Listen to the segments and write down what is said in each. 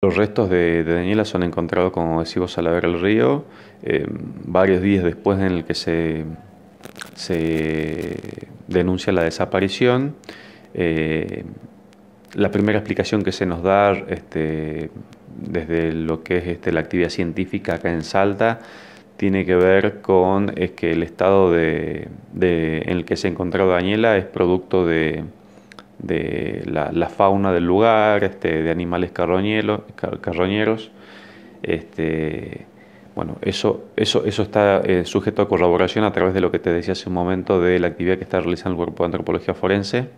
Los restos de, Daniela son encontrados, como decimos, a la vera del río, eh, varios días después en el que se, denuncia la desaparición. Eh, la primera explicación que se nos da este, desde lo que es este, la actividad científica acá en Salta tiene que ver con es que el estado de, en el que se ha encontrado Daniela es producto de de la, fauna del lugar, este, de animales carroñeros, este, bueno, eso, está eh, sujeto a colaboración a través de lo que te decía hace un momento de la actividad que está realizando el cuerpo de antropología forense.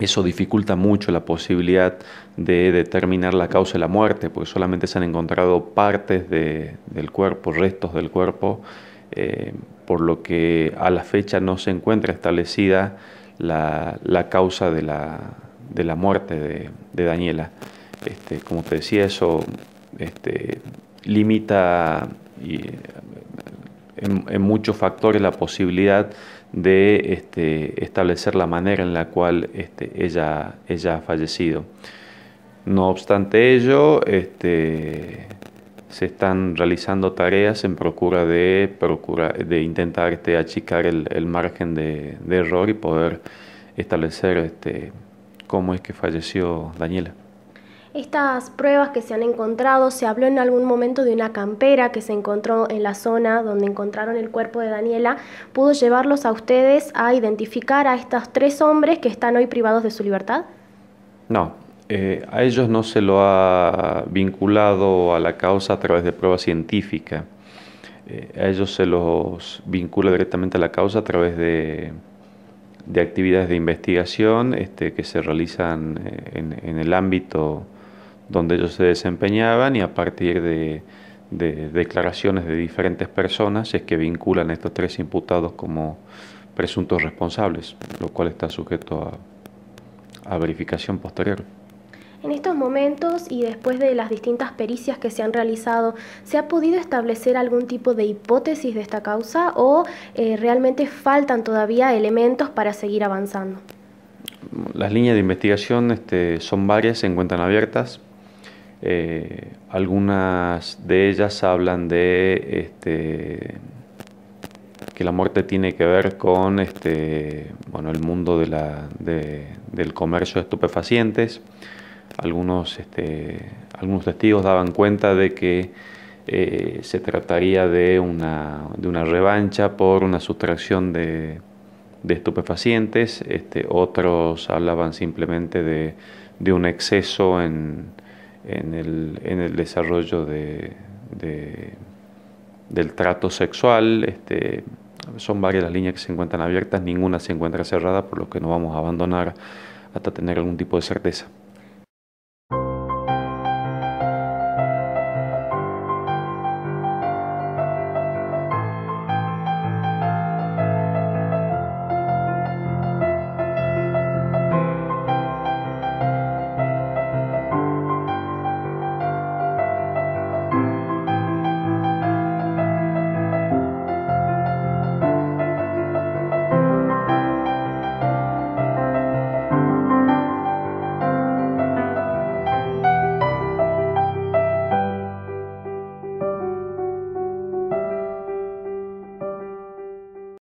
Eso dificulta mucho la posibilidad de determinar la causa de la muerte, porque solamente se han encontrado partes del cuerpo, restos del cuerpo, eh, por lo que a la fecha no se encuentra establecida la, causa de la, muerte de, Daniela. Este, como te decía, eso este, limita en, muchos factores la posibilidad de este, establecer la manera en la cual este, ella, ella ha fallecido. No obstante ello, se están realizando tareas en procura de, de intentar este, achicar el, margen de, de, error y poder establecer este, cómo es que falleció Daniela. Estas pruebas que se han encontrado, se habló en algún momento de una campera que se encontró en la zona donde encontraron el cuerpo de Daniela, pudo llevarlos a ustedes a identificar a estos tres hombres que están hoy privados de su libertad? No, eh, a ellos no se lo ha vinculado a la causa a través de prueba científica. Eh, a ellos se los vincula directamente a la causa a través de, actividades de investigación este, que se realizan eh, en, el ámbito donde ellos se desempeñaban y a partir de, declaraciones de diferentes personas es que vinculan a estos tres imputados como presuntos responsables, lo cual está sujeto a verificación posterior. En estos momentos y después de las distintas pericias que se han realizado, ¿se ha podido establecer algún tipo de hipótesis de esta causa o eh, realmente faltan todavía elementos para seguir avanzando? Las líneas de investigación este, son varias, se encuentran abiertas. Eh, algunas de ellas hablan de este, que la muerte tiene que ver con este, bueno, el mundo del comercio de estupefacientes algunos, este, algunos testigos daban cuenta de que eh, se trataría de una, de una revancha por una sustracción de, estupefacientes, este, otros hablaban simplemente de, un exceso en, el, desarrollo del trato sexual. Este, son varias las líneas que se encuentran abiertas, ninguna se encuentra cerrada, por lo que no vamos a abandonar hasta tener algún tipo de certeza.